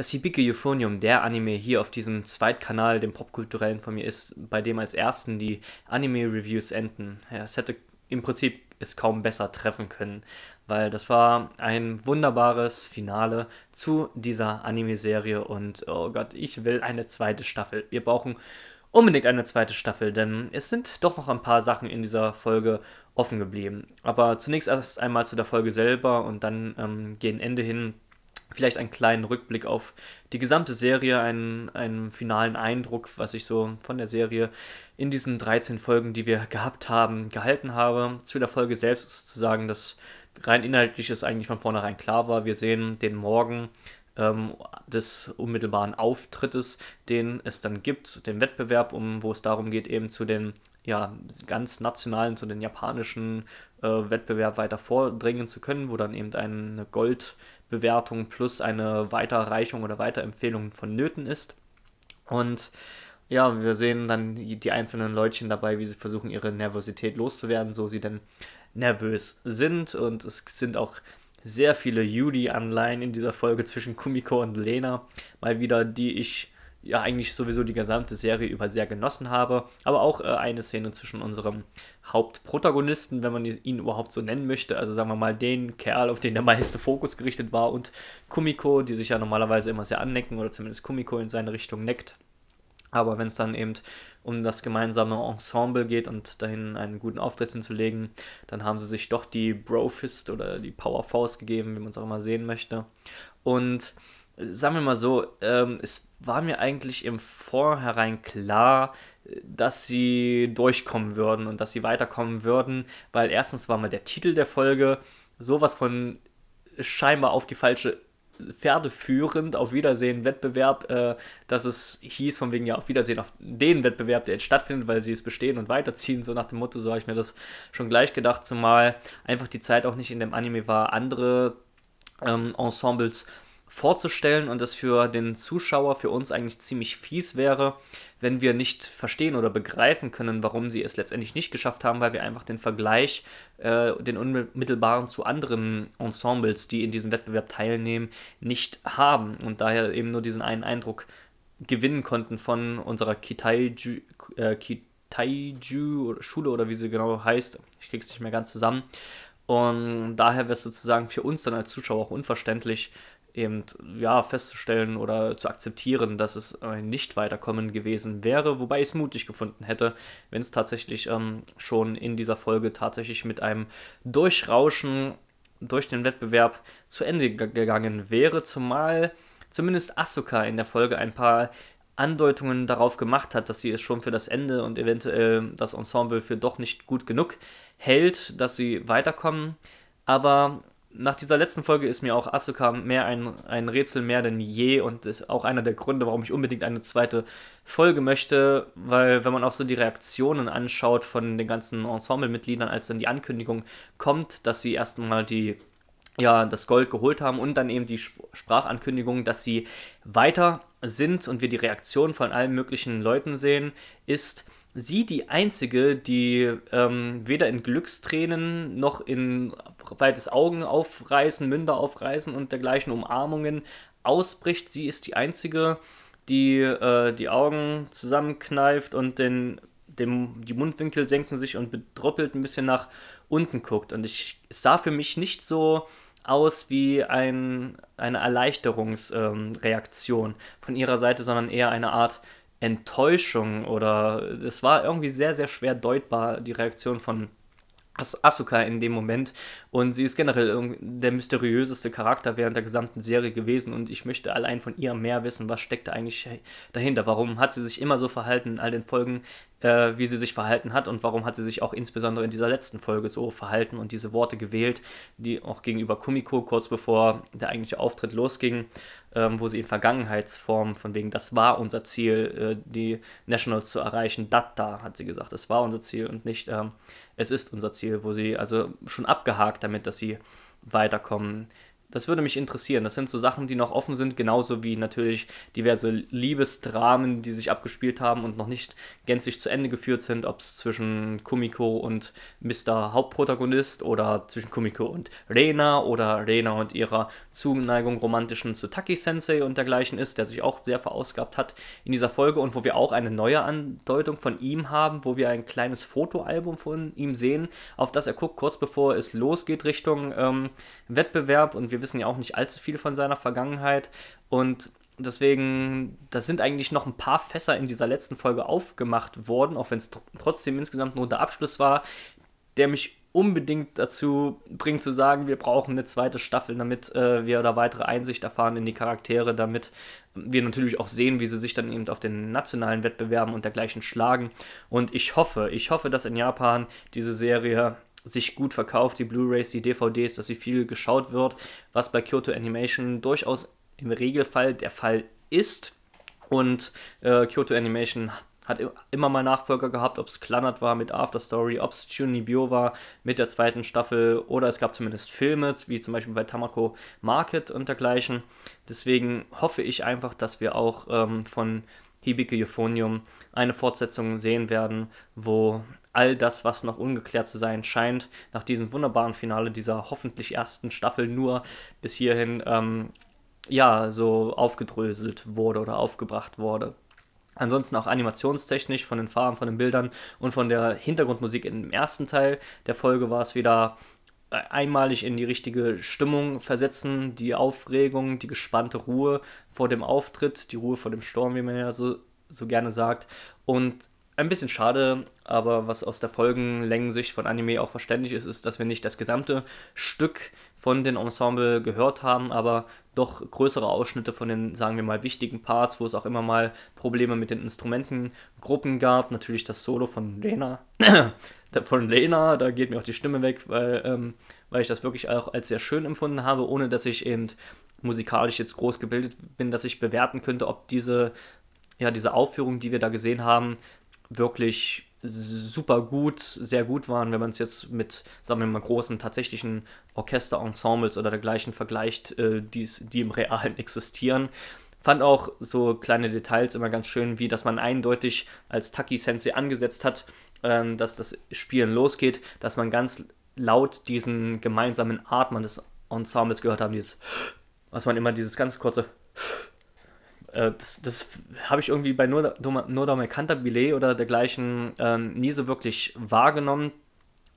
das Hibiki Euphonium, der Anime hier auf diesem Zweitkanal, dem popkulturellen von mir ist, bei dem als ersten die Anime-Reviews enden. Ja, es hätte im Prinzip es kaum besser treffen können, weil das war ein wunderbares Finale zu dieser Anime-Serie und oh Gott, ich will eine zweite Staffel. Wir brauchen unbedingt eine zweite Staffel, denn es sind doch noch ein paar Sachen in dieser Folge offen geblieben. Aber zunächst erst einmal zu der Folge selber und dann ähm, gegen Ende hin vielleicht einen kleinen Rückblick auf die gesamte Serie, einen, einen finalen Eindruck, was ich so von der Serie in diesen 13 Folgen, die wir gehabt haben, gehalten habe. Zu der Folge selbst ist zu sagen, dass rein inhaltlich es eigentlich von vornherein klar war. Wir sehen den Morgen ähm, des unmittelbaren Auftrittes, den es dann gibt, den Wettbewerb, um wo es darum geht, eben zu den ja, ganz nationalen, zu den japanischen äh, Wettbewerb weiter vordringen zu können, wo dann eben eine Gold Bewertung plus eine Weiterreichung oder Weiterempfehlung vonnöten ist. Und ja, wir sehen dann die einzelnen Leutchen dabei, wie sie versuchen, ihre Nervosität loszuwerden, so sie denn nervös sind. Und es sind auch sehr viele Judy-Anleihen in dieser Folge zwischen Kumiko und Lena. Mal wieder, die ich ja eigentlich sowieso die gesamte Serie über sehr genossen habe, aber auch äh, eine Szene zwischen unserem Hauptprotagonisten, wenn man ihn überhaupt so nennen möchte, also sagen wir mal den Kerl, auf den der meiste Fokus gerichtet war und Kumiko, die sich ja normalerweise immer sehr annecken oder zumindest Kumiko in seine Richtung neckt. Aber wenn es dann eben um das gemeinsame Ensemble geht und dahin einen guten Auftritt hinzulegen, dann haben sie sich doch die Bro-Fist oder die power Powerfaust gegeben, wie man es auch immer sehen möchte. Und sagen wir mal so, ähm, es war mir eigentlich im Vorhinein klar, dass sie durchkommen würden und dass sie weiterkommen würden, weil erstens war mal der Titel der Folge sowas von scheinbar auf die falsche Pferde führend auf Wiedersehen Wettbewerb, äh, dass es hieß von wegen ja auf Wiedersehen auf den Wettbewerb, der jetzt stattfindet, weil sie es bestehen und weiterziehen, so nach dem Motto, so habe ich mir das schon gleich gedacht, zumal einfach die Zeit auch nicht in dem Anime war, andere ähm, Ensembles vorzustellen und das für den Zuschauer, für uns eigentlich ziemlich fies wäre, wenn wir nicht verstehen oder begreifen können, warum sie es letztendlich nicht geschafft haben, weil wir einfach den Vergleich, äh, den unmittelbaren zu anderen Ensembles, die in diesem Wettbewerb teilnehmen, nicht haben und daher eben nur diesen einen Eindruck gewinnen konnten von unserer Kitaiju, äh, schule oder wie sie genau heißt. Ich krieg's nicht mehr ganz zusammen. Und daher wäre es sozusagen für uns dann als Zuschauer auch unverständlich, eben ja, festzustellen oder zu akzeptieren, dass es ein Nicht-Weiterkommen gewesen wäre, wobei ich es mutig gefunden hätte, wenn es tatsächlich ähm, schon in dieser Folge tatsächlich mit einem Durchrauschen durch den Wettbewerb zu Ende gegangen wäre, zumal zumindest Asuka in der Folge ein paar Andeutungen darauf gemacht hat, dass sie es schon für das Ende und eventuell das Ensemble für doch nicht gut genug hält, dass sie weiterkommen. Aber nach dieser letzten Folge ist mir auch Asuka mehr ein, ein Rätsel mehr denn je und ist auch einer der Gründe, warum ich unbedingt eine zweite Folge möchte, weil wenn man auch so die Reaktionen anschaut von den ganzen Ensemblemitgliedern, als dann die Ankündigung kommt, dass sie erstmal die ja, das Gold geholt haben und dann eben die Sp Sprachankündigung, dass sie weiter sind und wir die Reaktion von allen möglichen Leuten sehen, ist, sie die einzige, die ähm, weder in Glückstränen noch in weites Augen aufreißen, Münder aufreißen und dergleichen Umarmungen ausbricht. Sie ist die einzige, die äh, die Augen zusammenkneift und den, dem, die Mundwinkel senken sich und bedroppelt ein bisschen nach unten guckt. Und ich es sah für mich nicht so aus wie ein, eine Erleichterungsreaktion ähm, von ihrer Seite, sondern eher eine Art Enttäuschung oder es war irgendwie sehr, sehr schwer deutbar, die Reaktion von As Asuka in dem Moment und sie ist generell der mysteriöseste Charakter während der gesamten Serie gewesen und ich möchte allein von ihr mehr wissen, was steckt da eigentlich dahinter, warum hat sie sich immer so verhalten in all den Folgen, äh, wie sie sich verhalten hat und warum hat sie sich auch insbesondere in dieser letzten Folge so verhalten und diese Worte gewählt, die auch gegenüber Kumiko kurz bevor der eigentliche Auftritt losging, ähm, wo sie in Vergangenheitsform von wegen, das war unser Ziel, äh, die Nationals zu erreichen, dat hat sie gesagt, das war unser Ziel und nicht ähm, es ist unser Ziel, wo sie also schon abgehakt damit, dass sie weiterkommen. Das würde mich interessieren. Das sind so Sachen, die noch offen sind, genauso wie natürlich diverse Liebesdramen, die sich abgespielt haben und noch nicht gänzlich zu Ende geführt sind, ob es zwischen Kumiko und Mr. Hauptprotagonist oder zwischen Kumiko und Rena oder Rena und ihrer Zuneigung romantischen zu taki Sensei und dergleichen ist, der sich auch sehr verausgabt hat in dieser Folge und wo wir auch eine neue Andeutung von ihm haben, wo wir ein kleines Fotoalbum von ihm sehen, auf das er guckt, kurz bevor es losgeht Richtung ähm, Wettbewerb und wir wir wissen ja auch nicht allzu viel von seiner Vergangenheit. Und deswegen, das sind eigentlich noch ein paar Fässer in dieser letzten Folge aufgemacht worden, auch wenn es tr trotzdem insgesamt nur der Abschluss war, der mich unbedingt dazu bringt zu sagen, wir brauchen eine zweite Staffel, damit äh, wir da weitere Einsicht erfahren in die Charaktere, damit wir natürlich auch sehen, wie sie sich dann eben auf den nationalen Wettbewerben und dergleichen schlagen. Und ich hoffe, ich hoffe, dass in Japan diese Serie sich gut verkauft, die Blu-rays, die DVDs, dass sie viel geschaut wird, was bei Kyoto Animation durchaus im Regelfall der Fall ist. Und äh, Kyoto Animation hat immer mal Nachfolger gehabt, ob es Klannert war mit Afterstory, ob es Chunibyo war mit der zweiten Staffel oder es gab zumindest Filme, wie zum Beispiel bei Tamako Market und dergleichen. Deswegen hoffe ich einfach, dass wir auch ähm, von Hibike Euphonium eine Fortsetzung sehen werden, wo all das, was noch ungeklärt zu sein scheint, nach diesem wunderbaren Finale dieser hoffentlich ersten Staffel nur bis hierhin ähm, ja so aufgedröselt wurde oder aufgebracht wurde. Ansonsten auch animationstechnisch von den Farben, von den Bildern und von der Hintergrundmusik im ersten Teil der Folge war es wieder einmalig in die richtige Stimmung versetzen, die Aufregung, die gespannte Ruhe vor dem Auftritt, die Ruhe vor dem Sturm, wie man ja so, so gerne sagt. Und ein bisschen schade, aber was aus der Folgenlängensicht von Anime auch verständlich ist, ist, dass wir nicht das gesamte Stück von den Ensemble gehört haben, aber doch größere Ausschnitte von den, sagen wir mal, wichtigen Parts, wo es auch immer mal Probleme mit den Instrumentengruppen gab. Natürlich das Solo von Lena von Lena, da geht mir auch die Stimme weg, weil, ähm, weil ich das wirklich auch als sehr schön empfunden habe, ohne dass ich eben musikalisch jetzt groß gebildet bin, dass ich bewerten könnte, ob diese, ja, diese Aufführung, die wir da gesehen haben, wirklich super gut, sehr gut waren, wenn man es jetzt mit, sagen wir mal, großen tatsächlichen Orchesterensembles oder dergleichen vergleicht, äh, die im Realen existieren. Fand auch so kleine Details immer ganz schön, wie dass man eindeutig als Taki-Sensei angesetzt hat, ähm, dass das Spielen losgeht, dass man ganz laut diesen gemeinsamen Atmen des Ensembles gehört haben, dieses, was man immer dieses ganz kurze, äh, das, das habe ich irgendwie bei Nordamerikanter Billet oder dergleichen äh, nie so wirklich wahrgenommen.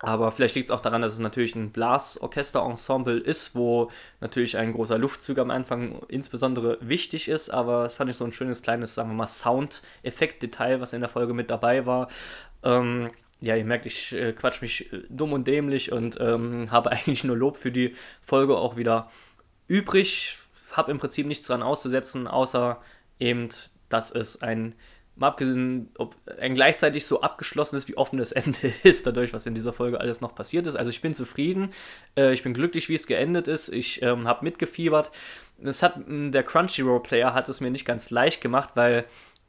Aber vielleicht liegt es auch daran, dass es natürlich ein Blasorchesterensemble ist, wo natürlich ein großer Luftzug am Anfang insbesondere wichtig ist. Aber das fand ich so ein schönes kleines, sagen wir mal, Sound-Effekt-Detail, was in der Folge mit dabei war. Ähm, ja, ihr merkt, ich äh, quatsch mich äh, dumm und dämlich und ähm, habe eigentlich nur Lob für die Folge auch wieder übrig. Habe im Prinzip nichts daran auszusetzen, außer eben, dass es ein mal abgesehen, ob ein gleichzeitig so abgeschlossenes wie offenes Ende ist, dadurch, was in dieser Folge alles noch passiert ist. Also ich bin zufrieden, äh, ich bin glücklich, wie es geendet ist, ich ähm, habe mitgefiebert. Das hat, der Crunchyroll-Player hat es mir nicht ganz leicht gemacht, weil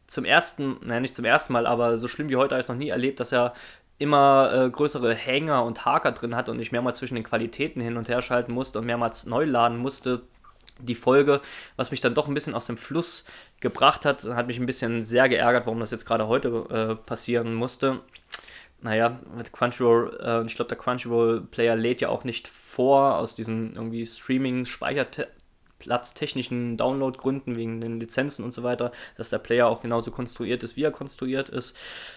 zum ersten, naja, nicht zum ersten Mal, aber so schlimm wie heute habe ich es noch nie erlebt, dass er immer äh, größere Hänger und Haker drin hat und ich mehrmals zwischen den Qualitäten hin und her schalten musste und mehrmals neu laden musste, die Folge, was mich dann doch ein bisschen aus dem Fluss gebracht hat. Hat mich ein bisschen sehr geärgert, warum das jetzt gerade heute äh, passieren musste. Naja, mit Crunchyroll, äh, ich glaube, der Crunchyroll-Player lädt ja auch nicht vor aus diesen irgendwie Streaming-Speichertasten platztechnischen Downloadgründen, wegen den Lizenzen und so weiter, dass der Player auch genauso konstruiert ist, wie er konstruiert ist.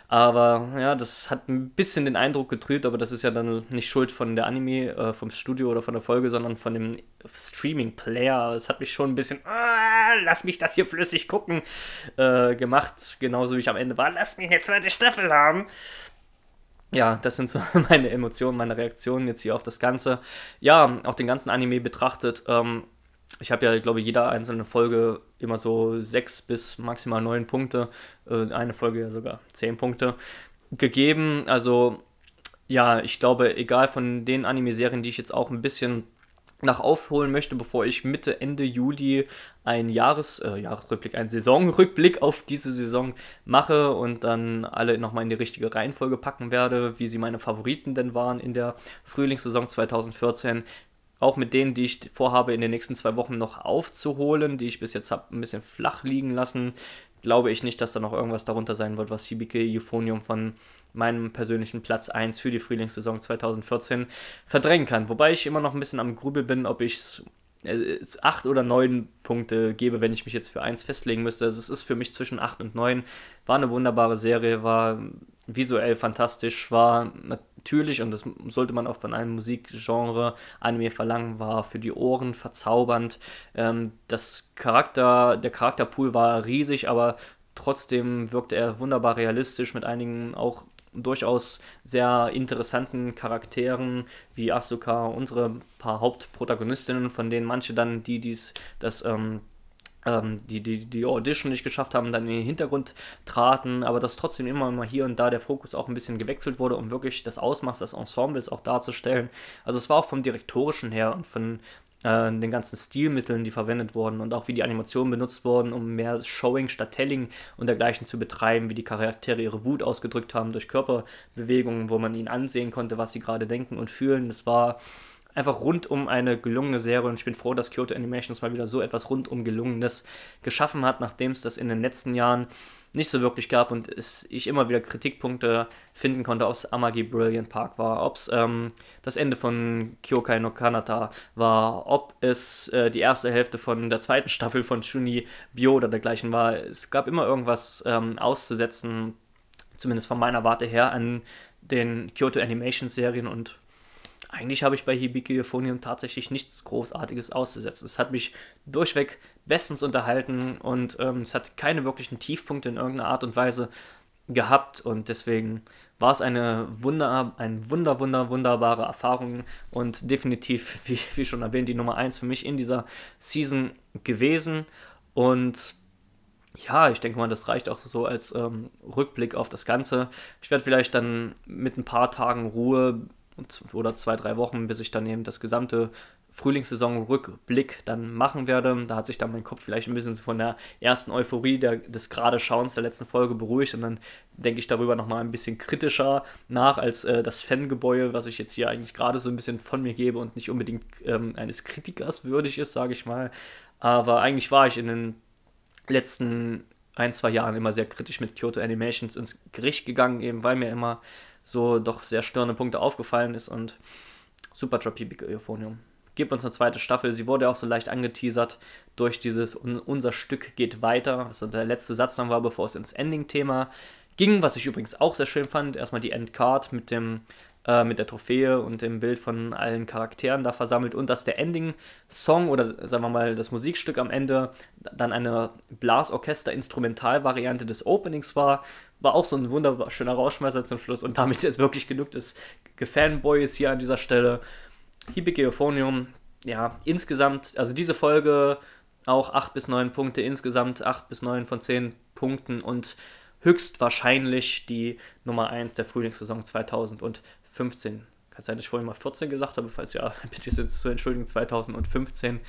Aber ja, das hat ein bisschen den Eindruck getrübt, aber das ist ja dann nicht Schuld von der Anime, äh, vom Studio oder von der Folge, sondern von dem Streaming-Player. Es hat mich schon ein bisschen, ah, lass mich das hier flüssig gucken, äh, gemacht. Genauso wie ich am Ende war, lass mich eine zweite Staffel haben ja, das sind so meine Emotionen, meine Reaktionen jetzt hier auf das Ganze. Ja, auch den ganzen Anime betrachtet. Ähm, ich habe ja, glaube ich, jeder einzelne Folge immer so sechs bis maximal neun Punkte, äh, eine Folge ja sogar zehn Punkte gegeben. Also ja, ich glaube, egal von den Anime-Serien, die ich jetzt auch ein bisschen nach aufholen möchte, bevor ich Mitte, Ende Juli einen Jahres, äh, Jahresrückblick, einen Saisonrückblick auf diese Saison mache und dann alle nochmal in die richtige Reihenfolge packen werde, wie sie meine Favoriten denn waren in der Frühlingssaison 2014, auch mit denen, die ich vorhabe, in den nächsten zwei Wochen noch aufzuholen, die ich bis jetzt habe ein bisschen flach liegen lassen, glaube ich nicht, dass da noch irgendwas darunter sein wird, was Hibike Euphonium von meinem persönlichen Platz 1 für die Frühlingssaison 2014 verdrängen kann. Wobei ich immer noch ein bisschen am Grübel bin, ob ich äh, es 8 oder 9 Punkte gebe, wenn ich mich jetzt für 1 festlegen müsste. Also es ist für mich zwischen 8 und 9. War eine wunderbare Serie, war visuell fantastisch, war natürlich natürlich, und das sollte man auch von einem Musikgenre Anime verlangen, war für die Ohren verzaubernd. Ähm, das Charakter, der Charakterpool war riesig, aber trotzdem wirkte er wunderbar realistisch mit einigen auch durchaus sehr interessanten Charakteren wie Asuka, unsere paar Hauptprotagonistinnen, von denen manche dann, die die das ähm, ähm, die, die die Audition nicht geschafft haben, dann in den Hintergrund traten, aber dass trotzdem immer mal hier und da der Fokus auch ein bisschen gewechselt wurde, um wirklich das Ausmaß des Ensembles auch darzustellen. Also es war auch vom direktorischen her und von äh, den ganzen Stilmitteln, die verwendet wurden und auch wie die Animationen benutzt wurden, um mehr Showing statt Telling und dergleichen zu betreiben, wie die Charaktere ihre Wut ausgedrückt haben durch Körperbewegungen, wo man ihnen ansehen konnte, was sie gerade denken und fühlen. Das war einfach rundum eine gelungene Serie und ich bin froh, dass Kyoto Animations mal wieder so etwas rundum gelungenes geschaffen hat, nachdem es das in den letzten Jahren nicht so wirklich gab und ich immer wieder Kritikpunkte finden konnte, ob es Amagi Brilliant Park war, ob es ähm, das Ende von Kyokai no Kanata war, ob es äh, die erste Hälfte von der zweiten Staffel von Shuni Bio oder dergleichen war. Es gab immer irgendwas ähm, auszusetzen, zumindest von meiner Warte her, an den Kyoto Animation Serien und eigentlich habe ich bei Hibiki Euphonium tatsächlich nichts Großartiges auszusetzen. Es hat mich durchweg bestens unterhalten und ähm, es hat keine wirklichen Tiefpunkte in irgendeiner Art und Weise gehabt und deswegen war es eine wunder, ein wunder, wunder, wunderbare Erfahrung und definitiv, wie, wie schon erwähnt, die Nummer 1 für mich in dieser Season gewesen und ja, ich denke mal, das reicht auch so als ähm, Rückblick auf das Ganze. Ich werde vielleicht dann mit ein paar Tagen Ruhe oder zwei, drei Wochen, bis ich dann eben das gesamte Frühlingssaison-Rückblick dann machen werde. Da hat sich dann mein Kopf vielleicht ein bisschen von der ersten Euphorie der, des gerade Schauens der letzten Folge beruhigt und dann denke ich darüber nochmal ein bisschen kritischer nach als äh, das Fangebäude, was ich jetzt hier eigentlich gerade so ein bisschen von mir gebe und nicht unbedingt ähm, eines Kritikers würdig ist, sage ich mal. Aber eigentlich war ich in den letzten ein, zwei Jahren immer sehr kritisch mit Kyoto Animations ins Gericht gegangen, eben weil mir immer so doch sehr störende Punkte aufgefallen ist und super Tropic Euphonium. Gibt uns eine zweite Staffel. Sie wurde auch so leicht angeteasert durch dieses Unser Stück geht weiter, was also der letzte Satz dann war, bevor es ins Ending-Thema ging, was ich übrigens auch sehr schön fand. Erstmal die Endcard mit dem äh, mit der Trophäe und dem Bild von allen Charakteren da versammelt und dass der Ending-Song oder sagen wir mal das Musikstück am Ende dann eine blasorchester instrumental variante des Openings war, war auch so ein wunderschöner Rausschmeißer zum Schluss und damit jetzt wirklich genug des Gefanboys hier an dieser Stelle. Euphonium, ja, insgesamt, also diese Folge auch 8 bis 9 Punkte, insgesamt 8 bis 9 von 10 Punkten und höchstwahrscheinlich die Nummer 1 der Frühlingssaison 2015. Kann sein, dass ich vorhin mal 14 gesagt habe, falls ja, bitte ich jetzt zu entschuldigen, 2015.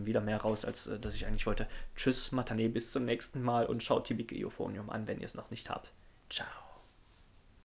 Ähm, wieder mehr raus, als äh, dass ich eigentlich wollte. Tschüss, Matane, bis zum nächsten Mal und schaut Tibic Euphonium an, wenn ihr es noch nicht habt. Ciao.